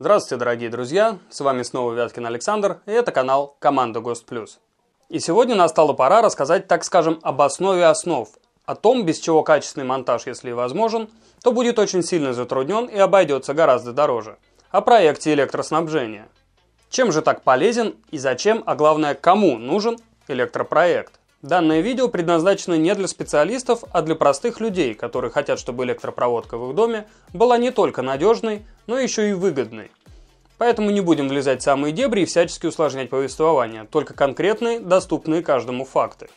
Здравствуйте, дорогие друзья! С вами снова Вяткин Александр, и это канал «Команда Гост Плюс». И сегодня настала пора рассказать, так скажем, об основе основ, о том, без чего качественный монтаж, если и возможен, то будет очень сильно затруднен и обойдется гораздо дороже. О проекте электроснабжения. Чем же так полезен и зачем, а главное, кому нужен электропроект? Данное видео предназначено не для специалистов, а для простых людей, которые хотят, чтобы электропроводка в их доме была не только надежной, но еще и выгодной. Поэтому не будем влезать в самые дебри и всячески усложнять повествование, только конкретные, доступные каждому факты.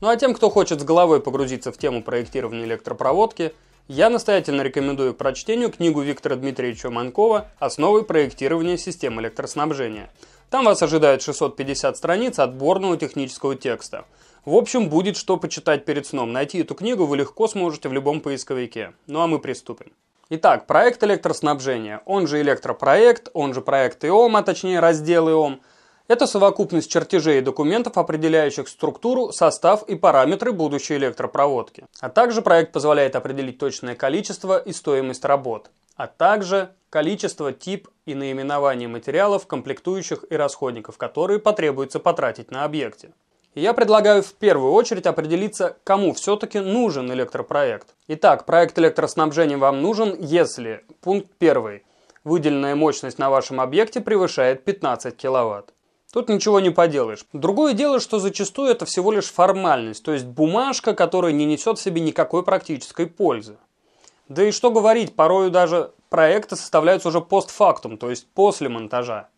Ну а тем, кто хочет с головой погрузиться в тему проектирования электропроводки, я настоятельно рекомендую к прочтению книгу Виктора Дмитриевича Манкова «Основы проектирования систем электроснабжения». Там вас ожидает 650 страниц отборного технического текста. В общем, будет что почитать перед сном. Найти эту книгу вы легко сможете в любом поисковике. Ну а мы приступим. Итак, проект электроснабжения, он же электропроект, он же проект ИОМ, а точнее раздел ИОМ, это совокупность чертежей и документов, определяющих структуру, состав и параметры будущей электропроводки. А также проект позволяет определить точное количество и стоимость работ, а также количество, тип и наименование материалов, комплектующих и расходников, которые потребуется потратить на объекте. И я предлагаю в первую очередь определиться, кому все-таки нужен электропроект. Итак, проект электроснабжения вам нужен, если пункт первый Выделенная мощность на вашем объекте превышает 15 кВт. Тут ничего не поделаешь. Другое дело, что зачастую это всего лишь формальность, то есть бумажка, которая не несет в себе никакой практической пользы. Да и что говорить, порою даже проекты составляются уже постфактум, то есть после монтажа.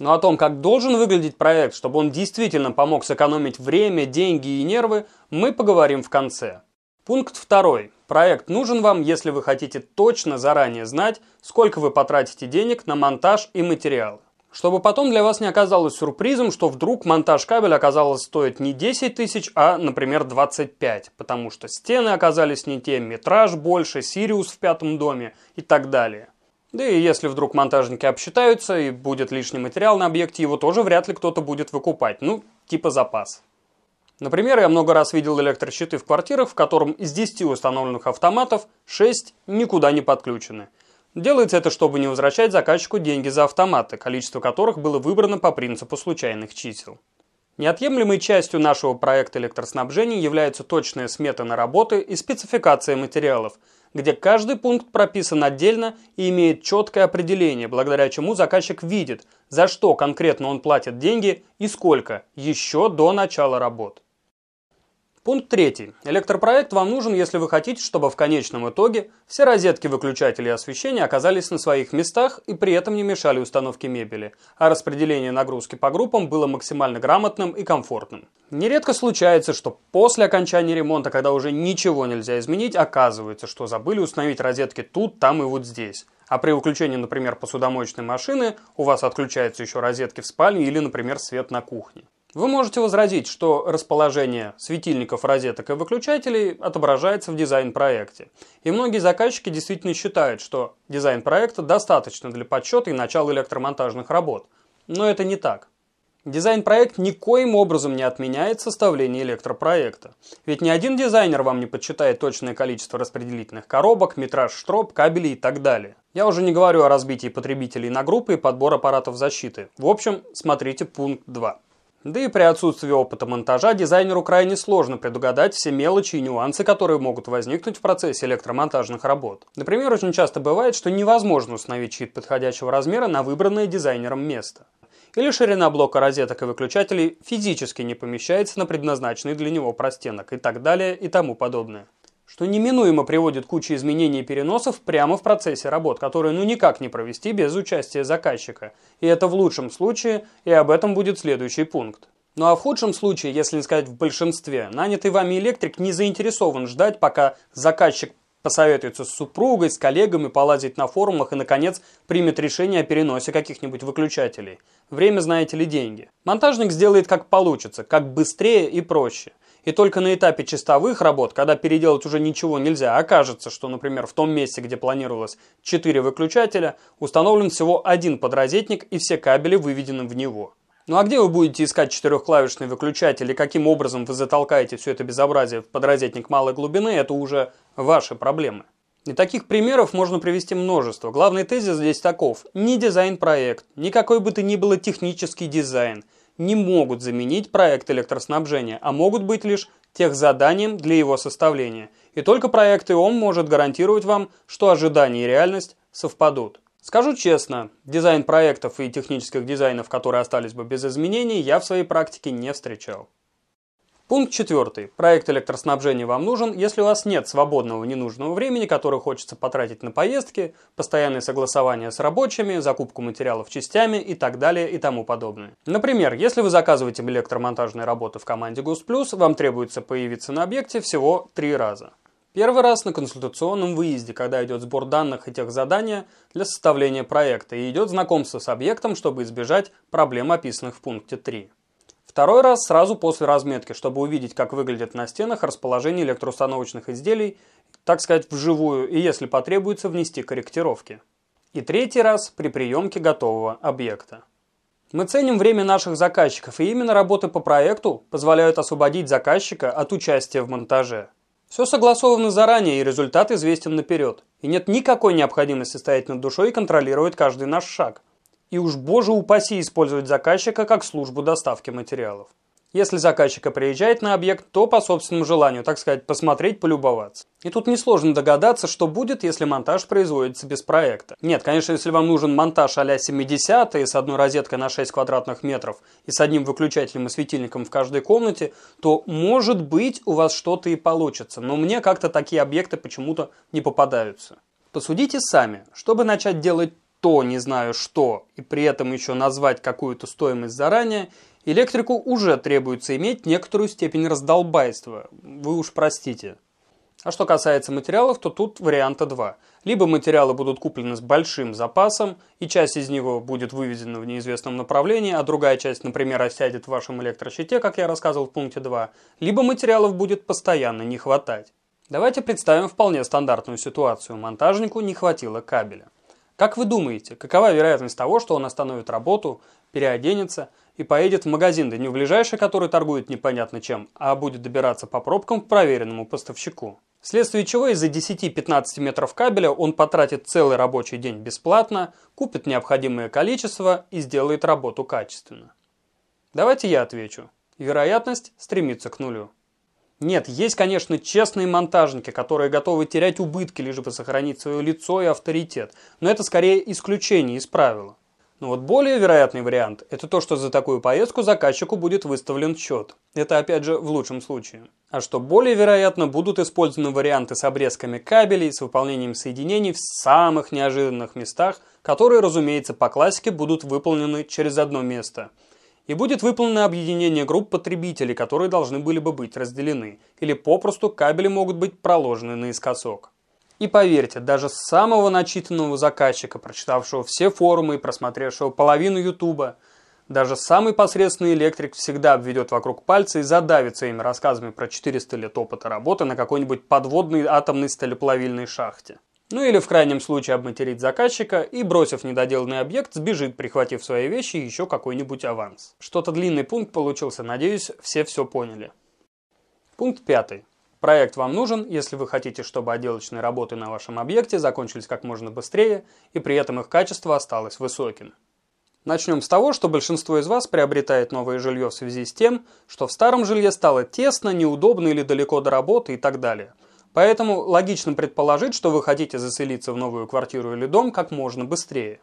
Но о том, как должен выглядеть проект, чтобы он действительно помог сэкономить время, деньги и нервы, мы поговорим в конце. Пункт второй. Проект нужен вам, если вы хотите точно заранее знать, сколько вы потратите денег на монтаж и материалы. Чтобы потом для вас не оказалось сюрпризом, что вдруг монтаж кабеля оказалось стоить не 10 тысяч, а, например, 25, потому что стены оказались не те, метраж больше, Сириус в пятом доме и так далее. Да и если вдруг монтажники обсчитаются и будет лишний материал на объекте, его тоже вряд ли кто-то будет выкупать. Ну, типа запас. Например, я много раз видел электрощиты в квартирах, в котором из 10 установленных автоматов 6 никуда не подключены. Делается это, чтобы не возвращать заказчику деньги за автоматы, количество которых было выбрано по принципу случайных чисел. Неотъемлемой частью нашего проекта электроснабжения являются точные сметы на работы и спецификация материалов – где каждый пункт прописан отдельно и имеет четкое определение, благодаря чему заказчик видит, за что конкретно он платит деньги и сколько еще до начала работ. Пункт третий. Электропроект вам нужен, если вы хотите, чтобы в конечном итоге все розетки выключатели и освещения оказались на своих местах и при этом не мешали установке мебели, а распределение нагрузки по группам было максимально грамотным и комфортным. Нередко случается, что после окончания ремонта, когда уже ничего нельзя изменить, оказывается, что забыли установить розетки тут, там и вот здесь. А при выключении, например, посудомоечной машины у вас отключаются еще розетки в спальне или, например, свет на кухне. Вы можете возразить, что расположение светильников, розеток и выключателей отображается в дизайн-проекте. И многие заказчики действительно считают, что дизайн проекта достаточно для подсчета и начала электромонтажных работ. Но это не так. Дизайн-проект никоим образом не отменяет составление электропроекта. Ведь ни один дизайнер вам не подсчитает точное количество распределительных коробок, метраж штроп, кабелей и так далее. Я уже не говорю о разбитии потребителей на группы и подбор аппаратов защиты. В общем, смотрите пункт 2. Да и при отсутствии опыта монтажа дизайнеру крайне сложно предугадать все мелочи и нюансы, которые могут возникнуть в процессе электромонтажных работ. Например, очень часто бывает, что невозможно установить щит подходящего размера на выбранное дизайнером место. Или ширина блока розеток и выключателей физически не помещается на предназначенный для него простенок и так далее и тому подобное что неминуемо приводит к куче изменений и переносов прямо в процессе работ, которые ну никак не провести без участия заказчика. И это в лучшем случае, и об этом будет следующий пункт. Ну а в худшем случае, если не сказать в большинстве, нанятый вами электрик не заинтересован ждать, пока заказчик посоветуется с супругой, с коллегами, полазит на форумах и, наконец, примет решение о переносе каких-нибудь выключателей. Время, знаете ли, деньги. Монтажник сделает как получится, как быстрее и проще. И только на этапе чистовых работ, когда переделать уже ничего нельзя, окажется, а что, например, в том месте, где планировалось 4 выключателя, установлен всего один подрозетник и все кабели выведены в него. Ну а где вы будете искать четырехклавишный выключатель и каким образом вы затолкаете все это безобразие в подрозетник малой глубины, это уже ваши проблемы. И таких примеров можно привести множество. Главный тезис здесь таков. Ни дизайн-проект, никакой бы то ни было технический дизайн – не могут заменить проект электроснабжения, а могут быть лишь техзаданием для его составления. И только проект ИОМ может гарантировать вам, что ожидания и реальность совпадут. Скажу честно, дизайн проектов и технических дизайнов, которые остались бы без изменений, я в своей практике не встречал. Пункт четвертый. Проект электроснабжения вам нужен, если у вас нет свободного ненужного времени, которое хочется потратить на поездки, постоянные согласования с рабочими, закупку материалов частями и так далее и тому подобное. Например, если вы заказываете электромонтажные работы в команде Гусплюс, вам требуется появиться на объекте всего три раза. Первый раз на консультационном выезде, когда идет сбор данных и тех задания для составления проекта и идет знакомство с объектом, чтобы избежать проблем, описанных в пункте 3. Второй раз сразу после разметки, чтобы увидеть, как выглядит на стенах расположение электроустановочных изделий, так сказать, вживую, и если потребуется, внести корректировки. И третий раз при приемке готового объекта. Мы ценим время наших заказчиков, и именно работы по проекту позволяют освободить заказчика от участия в монтаже. Все согласовано заранее, и результат известен наперед. И нет никакой необходимости стоять над душой и контролировать каждый наш шаг – и уж, боже упаси, использовать заказчика как службу доставки материалов. Если заказчика приезжает на объект, то по собственному желанию, так сказать, посмотреть, полюбоваться. И тут несложно догадаться, что будет, если монтаж производится без проекта. Нет, конечно, если вам нужен монтаж а-ля 70 с одной розеткой на 6 квадратных метров и с одним выключателем и светильником в каждой комнате, то, может быть, у вас что-то и получится, но мне как-то такие объекты почему-то не попадаются. Посудите сами. Чтобы начать делать кто, не знаю что, и при этом еще назвать какую-то стоимость заранее, электрику уже требуется иметь некоторую степень раздолбайства. Вы уж простите. А что касается материалов, то тут варианта два. Либо материалы будут куплены с большим запасом, и часть из него будет вывезена в неизвестном направлении, а другая часть, например, осядет в вашем электрощите, как я рассказывал в пункте 2, либо материалов будет постоянно не хватать. Давайте представим вполне стандартную ситуацию. Монтажнику не хватило кабеля. Как вы думаете, какова вероятность того, что он остановит работу, переоденется и поедет в магазин, да не в ближайший, который торгует непонятно чем, а будет добираться по пробкам к проверенному поставщику? Вследствие чего из-за 10-15 метров кабеля он потратит целый рабочий день бесплатно, купит необходимое количество и сделает работу качественно. Давайте я отвечу. Вероятность стремится к нулю. Нет, есть, конечно, честные монтажники, которые готовы терять убытки, лишь бы сохранить свое лицо и авторитет, но это скорее исключение из правила. Но вот более вероятный вариант – это то, что за такую поездку заказчику будет выставлен счет. Это, опять же, в лучшем случае. А что более вероятно, будут использованы варианты с обрезками кабелей, с выполнением соединений в самых неожиданных местах, которые, разумеется, по классике будут выполнены через одно место – и будет выполнено объединение групп потребителей, которые должны были бы быть разделены, или попросту кабели могут быть проложены наискосок. И поверьте, даже самого начитанного заказчика, прочитавшего все форумы и просмотревшего половину Ютуба, даже самый посредственный электрик всегда обведет вокруг пальца и задавит своими рассказами про 400 лет опыта работы на какой-нибудь подводной атомной сталеплавильной шахте. Ну или в крайнем случае обматерит заказчика и, бросив недоделанный объект, сбежит, прихватив свои вещи и еще какой-нибудь аванс. Что-то длинный пункт получился, надеюсь, все все поняли. Пункт пятый. Проект вам нужен, если вы хотите, чтобы отделочные работы на вашем объекте закончились как можно быстрее, и при этом их качество осталось высоким. Начнем с того, что большинство из вас приобретает новое жилье в связи с тем, что в старом жилье стало тесно, неудобно или далеко до работы и так далее – Поэтому логично предположить, что вы хотите заселиться в новую квартиру или дом как можно быстрее.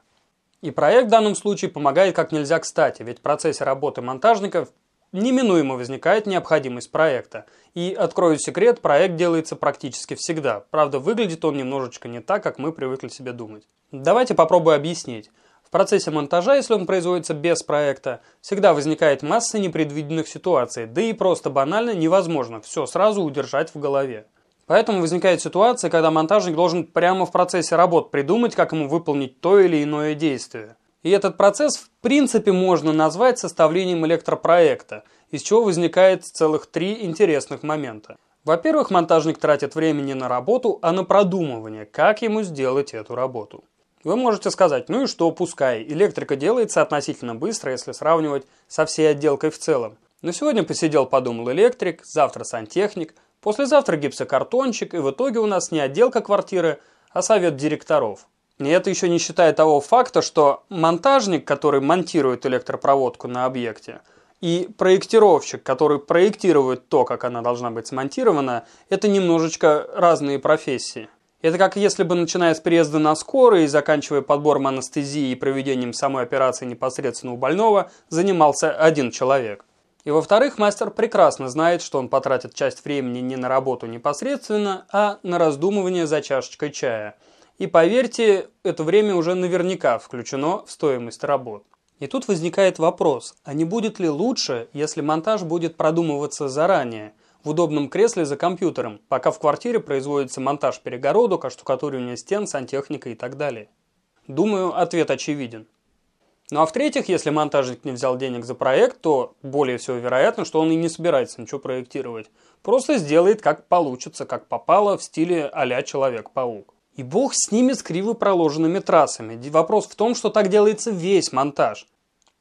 И проект в данном случае помогает как нельзя кстати, ведь в процессе работы монтажников неминуемо возникает необходимость проекта. И, открою секрет, проект делается практически всегда. Правда, выглядит он немножечко не так, как мы привыкли себе думать. Давайте попробую объяснить. В процессе монтажа, если он производится без проекта, всегда возникает масса непредвиденных ситуаций, да и просто банально невозможно все сразу удержать в голове. Поэтому возникает ситуация, когда монтажник должен прямо в процессе работ придумать, как ему выполнить то или иное действие. И этот процесс в принципе можно назвать составлением электропроекта, из чего возникает целых три интересных момента. Во-первых, монтажник тратит время не на работу, а на продумывание, как ему сделать эту работу. Вы можете сказать, ну и что, пускай, электрика делается относительно быстро, если сравнивать со всей отделкой в целом. Но сегодня посидел, подумал электрик, завтра сантехник – Послезавтра гипсокартончик, и в итоге у нас не отделка квартиры, а совет директоров. И это еще не считая того факта, что монтажник, который монтирует электропроводку на объекте, и проектировщик, который проектирует то, как она должна быть смонтирована, это немножечко разные профессии. Это как если бы, начиная с приезда на скорой и заканчивая подбором анестезии и проведением самой операции непосредственно у больного, занимался один человек. И во-вторых, мастер прекрасно знает, что он потратит часть времени не на работу непосредственно, а на раздумывание за чашечкой чая. И поверьте, это время уже наверняка включено в стоимость работ. И тут возникает вопрос, а не будет ли лучше, если монтаж будет продумываться заранее, в удобном кресле за компьютером, пока в квартире производится монтаж перегородок, оштукатуривание а стен, сантехника и так далее? Думаю, ответ очевиден. Ну а в-третьих, если монтажник не взял денег за проект, то более всего вероятно, что он и не собирается ничего проектировать. Просто сделает как получится, как попало в стиле а Человек-паук. И бог с ними с криво проложенными трассами. Вопрос в том, что так делается весь монтаж.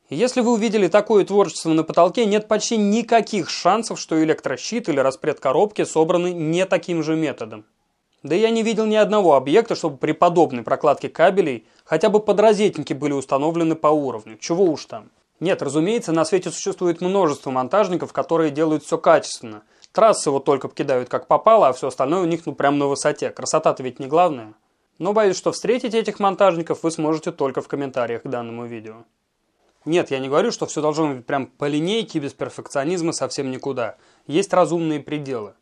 если вы увидели такое творчество на потолке, нет почти никаких шансов, что электрощит или распред коробки собраны не таким же методом. Да я не видел ни одного объекта, чтобы при подобной прокладке кабелей хотя бы подрозетники были установлены по уровню. Чего уж там. Нет, разумеется, на свете существует множество монтажников, которые делают все качественно. Трассы вот только покидают, как попало, а все остальное у них ну прям на высоте. Красота-то ведь не главное. Но боюсь, что встретить этих монтажников вы сможете только в комментариях к данному видео. Нет, я не говорю, что все должно быть прям по линейке, без перфекционизма совсем никуда. Есть разумные пределы.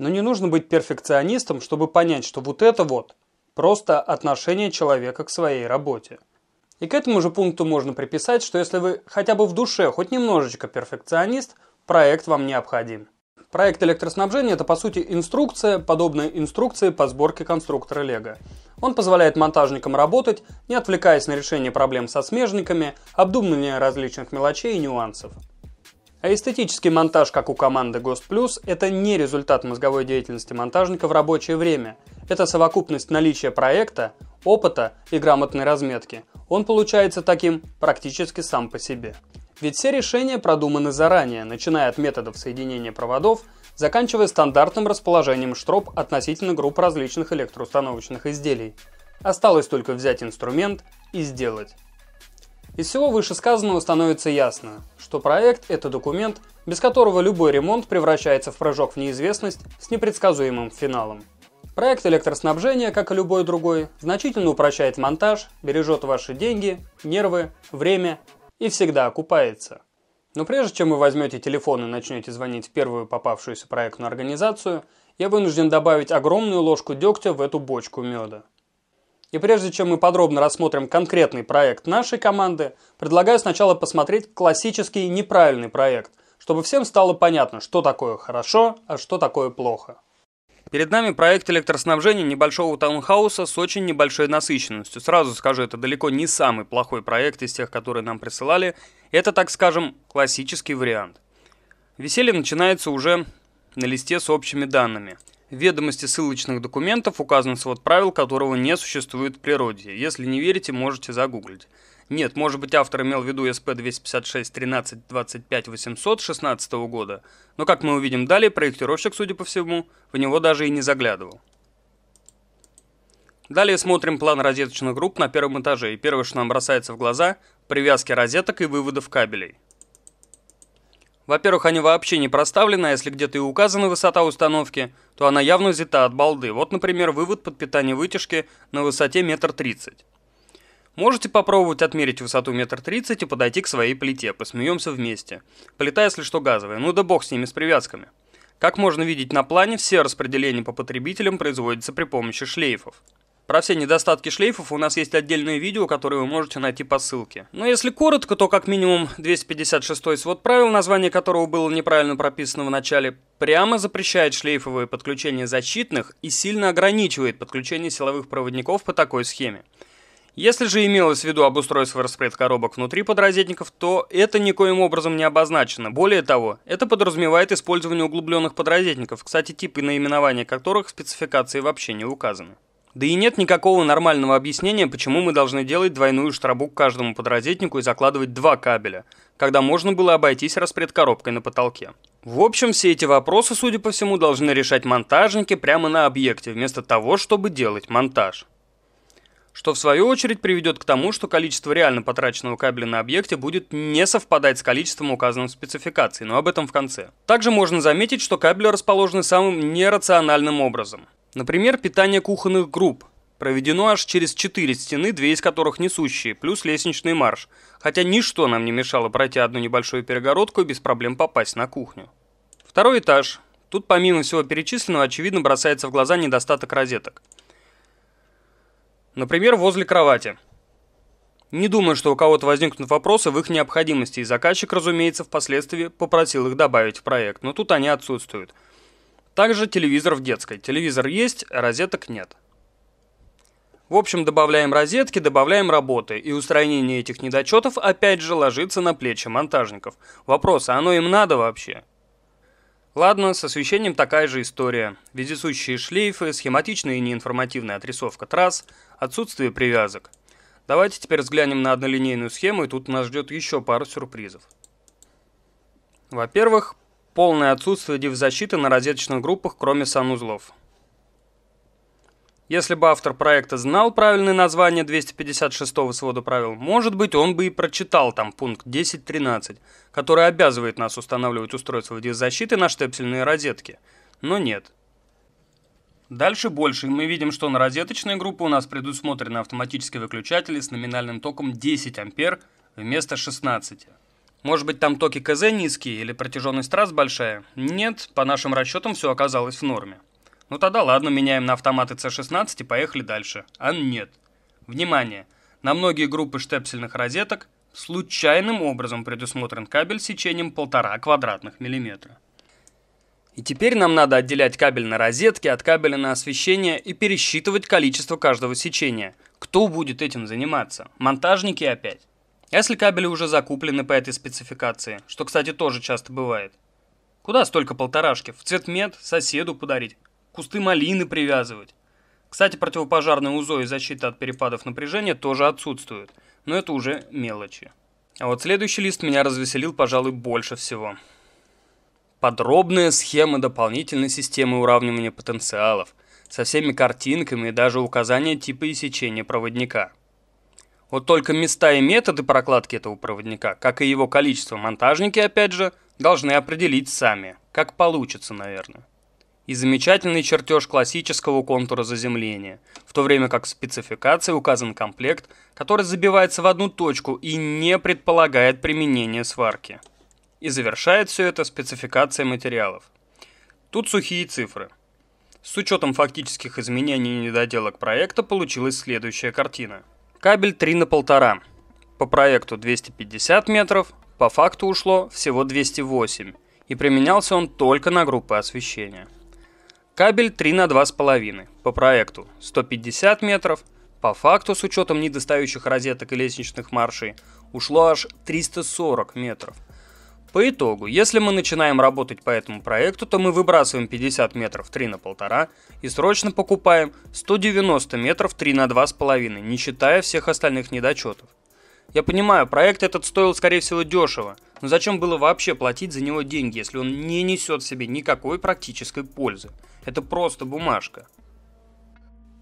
Но не нужно быть перфекционистом, чтобы понять, что вот это вот просто отношение человека к своей работе. И к этому же пункту можно приписать, что если вы хотя бы в душе хоть немножечко перфекционист, проект вам необходим. Проект электроснабжения – это, по сути, инструкция, подобная инструкции по сборке конструктора Лего. Он позволяет монтажникам работать, не отвлекаясь на решение проблем со смежниками, обдумывание различных мелочей и нюансов. А эстетический монтаж, как у команды Ghost Plus, это не результат мозговой деятельности монтажника в рабочее время. Это совокупность наличия проекта, опыта и грамотной разметки. Он получается таким практически сам по себе. Ведь все решения продуманы заранее, начиная от методов соединения проводов, заканчивая стандартным расположением штроб относительно групп различных электроустановочных изделий. Осталось только взять инструмент и сделать. Из всего вышесказанного становится ясно, что проект – это документ, без которого любой ремонт превращается в прыжок в неизвестность с непредсказуемым финалом. Проект электроснабжения, как и любой другой, значительно упрощает монтаж, бережет ваши деньги, нервы, время и всегда окупается. Но прежде чем вы возьмете телефон и начнете звонить в первую попавшуюся проектную организацию, я вынужден добавить огромную ложку дегтя в эту бочку меда – и прежде чем мы подробно рассмотрим конкретный проект нашей команды, предлагаю сначала посмотреть классический неправильный проект, чтобы всем стало понятно, что такое хорошо, а что такое плохо. Перед нами проект электроснабжения небольшого таунхауса с очень небольшой насыщенностью. Сразу скажу, это далеко не самый плохой проект из тех, которые нам присылали. Это, так скажем, классический вариант. Веселье начинается уже на листе с общими данными – в ведомости ссылочных документов указан свод правил, которого не существует в природе. Если не верите, можете загуглить. Нет, может быть автор имел в виду SP-256 13 25 800 16 года, но как мы увидим далее, проектировщик, судя по всему, в него даже и не заглядывал. Далее смотрим план розеточных групп на первом этаже, и первое, что нам бросается в глаза – привязки розеток и выводов кабелей. Во-первых, они вообще не проставлены, а если где-то и указана высота установки, то она явно взята от балды. Вот, например, вывод под питание вытяжки на высоте метр тридцать. Можете попробовать отмерить высоту метр тридцать и подойти к своей плите, посмеемся вместе. Плита, если что, газовая, ну да бог с ними, с привязками. Как можно видеть на плане, все распределения по потребителям производятся при помощи шлейфов. Про все недостатки шлейфов у нас есть отдельное видео, которое вы можете найти по ссылке. Но если коротко, то как минимум 256 свод правил, название которого было неправильно прописано в начале, прямо запрещает шлейфовые подключения защитных и сильно ограничивает подключение силовых проводников по такой схеме. Если же имелось в виду обустройство распред коробок внутри подрозетников, то это никоим образом не обозначено. Более того, это подразумевает использование углубленных подрозетников, кстати, типы наименования которых в спецификации вообще не указаны. Да и нет никакого нормального объяснения, почему мы должны делать двойную штрабу к каждому подрозетнику и закладывать два кабеля, когда можно было обойтись распредкоробкой на потолке. В общем, все эти вопросы, судя по всему, должны решать монтажники прямо на объекте, вместо того, чтобы делать монтаж. Что в свою очередь приведет к тому, что количество реально потраченного кабеля на объекте будет не совпадать с количеством указанным в спецификации, но об этом в конце. Также можно заметить, что кабели расположены самым нерациональным образом. Например, питание кухонных групп. Проведено аж через четыре стены, две из которых несущие, плюс лестничный марш. Хотя ничто нам не мешало пройти одну небольшую перегородку и без проблем попасть на кухню. Второй этаж. Тут помимо всего перечисленного, очевидно, бросается в глаза недостаток розеток. Например, возле кровати. Не думаю, что у кого-то возникнут вопросы в их необходимости, и заказчик, разумеется, впоследствии попросил их добавить в проект, но тут они отсутствуют – также телевизор в детской. Телевизор есть, розеток нет. В общем, добавляем розетки, добавляем работы, и устранение этих недочетов опять же ложится на плечи монтажников. Вопрос, а оно им надо вообще? Ладно, с освещением такая же история. Вездесущие шлейфы, схематичная и неинформативная отрисовка трасс, отсутствие привязок. Давайте теперь взглянем на однолинейную схему, и тут нас ждет еще пару сюрпризов. Во-первых, Полное отсутствие дивзащиты на розеточных группах, кроме санузлов. Если бы автор проекта знал правильное название 256-го свода правил, может быть, он бы и прочитал там пункт 10.13, который обязывает нас устанавливать устройство дивзащиты на штепсельные розетки. Но нет. Дальше больше, и мы видим, что на розеточной группе у нас предусмотрены автоматические выключатели с номинальным током 10 ампер вместо 16. Может быть, там токи КЗ низкие или протяженность трасс большая? Нет, по нашим расчетам все оказалось в норме. Ну тогда ладно, меняем на автоматы С16 и поехали дальше. А нет. Внимание! На многие группы штепсельных розеток случайным образом предусмотрен кабель с сечением 1,5 квадратных миллиметра. И теперь нам надо отделять кабель на розетки от кабеля на освещение и пересчитывать количество каждого сечения. Кто будет этим заниматься? Монтажники опять? А если кабели уже закуплены по этой спецификации, что, кстати, тоже часто бывает. Куда столько полторашки? В цвет мед соседу подарить, кусты малины привязывать. Кстати, противопожарные УЗО и защита от перепадов напряжения тоже отсутствуют, но это уже мелочи. А вот следующий лист меня развеселил, пожалуй, больше всего. Подробная схема дополнительной системы уравнивания потенциалов со всеми картинками и даже указания типа и сечения проводника – вот только места и методы прокладки этого проводника, как и его количество, монтажники, опять же, должны определить сами. Как получится, наверное. И замечательный чертеж классического контура заземления, в то время как в спецификации указан комплект, который забивается в одну точку и не предполагает применение сварки. И завершает все это спецификация материалов. Тут сухие цифры. С учетом фактических изменений и недоделок проекта получилась следующая картина – Кабель 3 на полтора. По проекту 250 метров, по факту ушло всего 208, и применялся он только на группы освещения. Кабель 3 на 2,5, по проекту 150 метров, по факту с учетом недостающих розеток и лестничных маршей ушло аж 340 метров – по итогу, если мы начинаем работать по этому проекту, то мы выбрасываем 50 метров 3 на 1,5 и срочно покупаем 190 метров 3 на 2,5, не считая всех остальных недочетов. Я понимаю, проект этот стоил, скорее всего, дешево, но зачем было вообще платить за него деньги, если он не несет в себе никакой практической пользы? Это просто бумажка.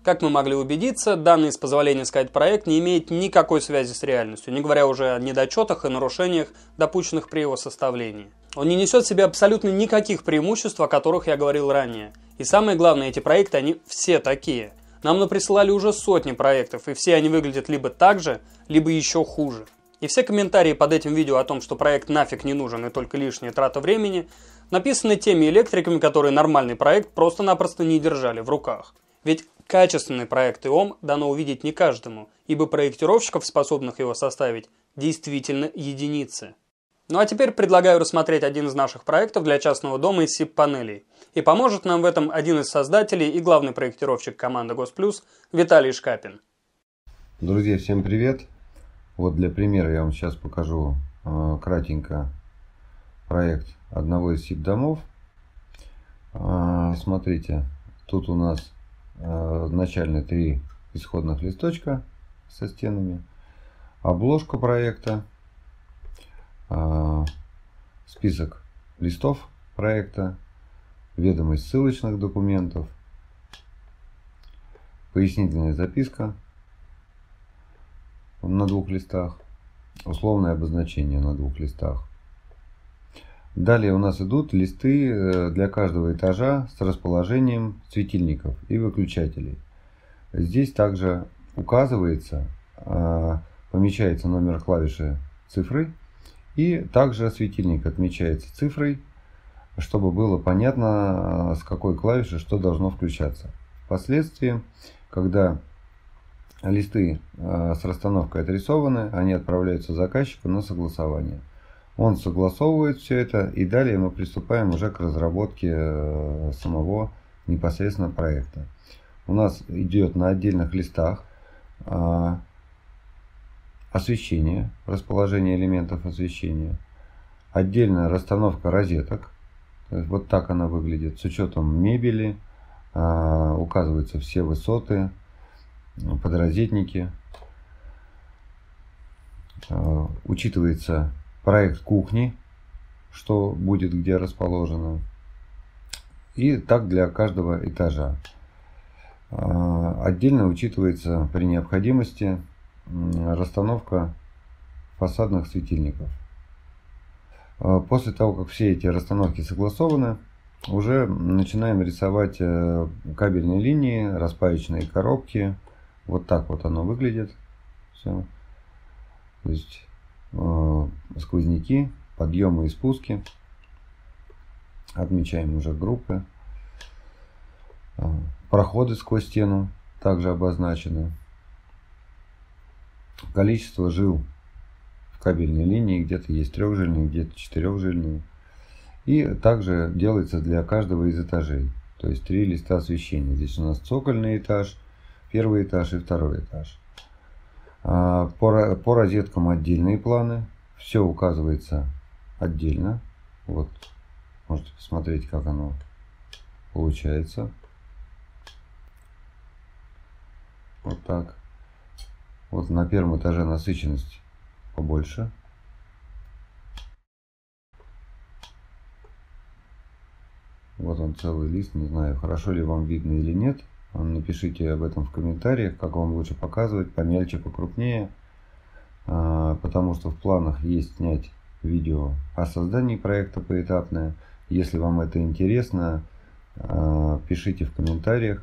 Как мы могли убедиться, данный, с позволения сказать, проект не имеет никакой связи с реальностью, не говоря уже о недочетах и нарушениях, допущенных при его составлении. Он не несет в себе абсолютно никаких преимуществ, о которых я говорил ранее. И самое главное, эти проекты, они все такие. Нам наприсылали уже сотни проектов, и все они выглядят либо так же, либо еще хуже. И все комментарии под этим видео о том, что проект нафиг не нужен и только лишняя трата времени, написаны теми электриками, которые нормальный проект просто-напросто не держали в руках. Ведь Качественный проект ИОМ дано увидеть не каждому, ибо проектировщиков, способных его составить, действительно единицы. Ну а теперь предлагаю рассмотреть один из наших проектов для частного дома из СИП-панелей. И поможет нам в этом один из создателей и главный проектировщик команды Госплюс Виталий Шкапин. Друзья, всем привет! Вот для примера я вам сейчас покажу э, кратенько проект одного из СИП-домов. Э, смотрите, тут у нас Э, начальные три исходных листочка со стенами, обложку проекта, э, список листов проекта, ведомость ссылочных документов, пояснительная записка на двух листах, условное обозначение на двух листах, Далее у нас идут листы э, для каждого этажа с расположением светильников и выключателей. Здесь также указывается, э, помечается номер клавиши цифры и также светильник отмечается цифрой, чтобы было понятно, э, с какой клавиши что должно включаться. Впоследствии, когда листы с расстановкой отрисованы, они отправляются заказчику на согласование. Он согласовывает все это, и далее мы приступаем уже к разработке э, самого непосредственно проекта. У нас идет на отдельных листах э, освещение, расположение элементов освещения, отдельная расстановка розеток, вот так она выглядит, с учетом мебели, э, указываются все высоты, подрозетники, учитывается проект кухни, что будет где расположено. И так для каждого этажа. А, отдельно учитывается при необходимости расстановка фасадных светильников. А, после того, как все эти расстановки согласованы, уже начинаем рисовать э, кабельные линии, распаечные коробки. Вот так вот оно выглядит. Все. То есть Э, сквозняки, подъемы и спуски. Отмечаем уже группы. Э, проходы сквозь стену также обозначены. Количество жил в кабельной линии. Где-то есть трехжильные, где-то четырехжильные. И также делается для каждого из этажей. То есть три листа освещения. Здесь у нас цокольный этаж, первый этаж и второй этаж. А, по, по розеткам отдельные планы. Все указывается отдельно. Вот. Можете посмотреть, как оно получается. Вот так. Вот на первом этаже насыщенность побольше. Вот он целый лист. Не знаю, хорошо ли вам видно или нет. Э, напишите об этом в комментариях, как вам лучше показывать, помельче, покрупнее. Э, потому что в планах есть снять видео о создании проекта поэтапное. Если вам это интересно, э, пишите в комментариях.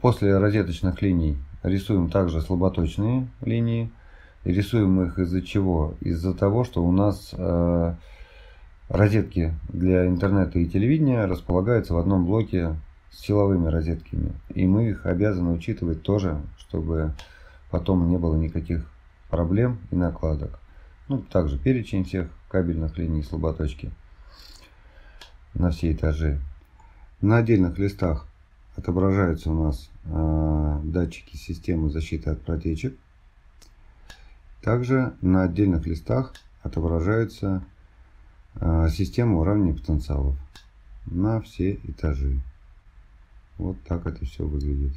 После розеточных линий рисуем также слаботочные линии. Рисуем их из-за чего? Из-за того, что у нас Розетки для интернета и телевидения располагаются в одном блоке с силовыми розетками. И мы их обязаны учитывать тоже, чтобы потом не было никаких проблем и накладок. Ну, также перечень всех кабельных линий слаботочки на все этажи. На отдельных листах отображаются у нас э, датчики системы защиты от протечек. Также на отдельных листах отображаются Э, систему уравнения потенциалов на все этажи. Вот так это все выглядит.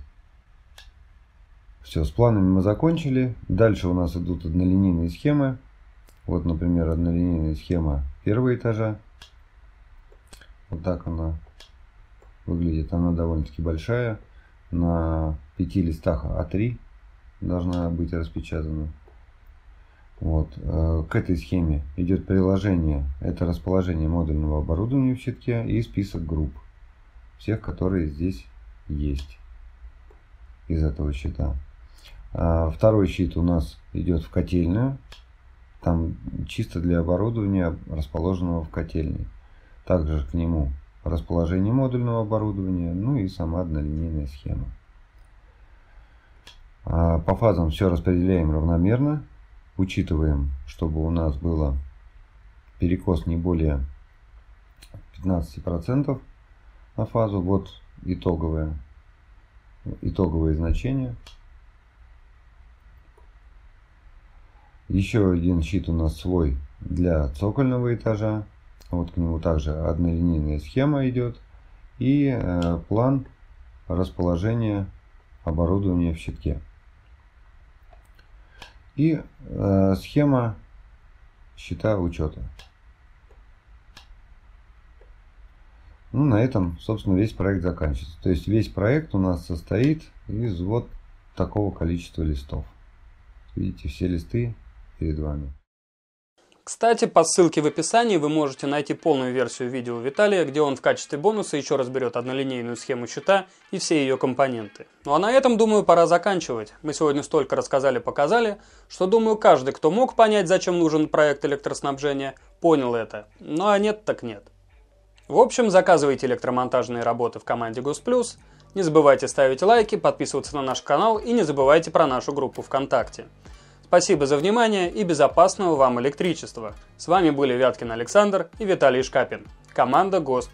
Все, с планами мы закончили. Дальше у нас идут однолинейные схемы. Вот, например, однолинейная схема первого этажа. Вот так она выглядит. Она довольно-таки большая. На пяти листах А3 должна быть распечатана. Вот. Э, к этой схеме идет приложение. Это расположение модульного оборудования в щитке и список групп. Всех, которые здесь есть из этого щита. А, второй щит у нас идет в котельную. Там чисто для оборудования, расположенного в котельной. Также к нему расположение модульного оборудования, ну и сама однолинейная схема. А, по фазам все распределяем равномерно учитываем, чтобы у нас было перекос не более 15% на фазу. Вот итоговое, итоговые значения. Еще один щит у нас свой для цокольного этажа. Вот к нему также однолинейная схема идет. И э, план расположения оборудования в щитке. И э, схема счета учета. Ну, на этом, собственно, весь проект заканчивается. То есть весь проект у нас состоит из вот такого количества листов. Видите, все листы перед вами. Кстати, по ссылке в описании вы можете найти полную версию видео Виталия, где он в качестве бонуса еще разберет однолинейную схему счета и все ее компоненты. Ну а на этом, думаю, пора заканчивать. Мы сегодня столько рассказали-показали, что, думаю, каждый, кто мог понять, зачем нужен проект электроснабжения, понял это. Ну а нет, так нет. В общем, заказывайте электромонтажные работы в команде Гусплюс, не забывайте ставить лайки, подписываться на наш канал и не забывайте про нашу группу ВКонтакте. Спасибо за внимание и безопасного вам электричества. С вами были Вяткин Александр и Виталий Шкапин. Команда ГОСТ+.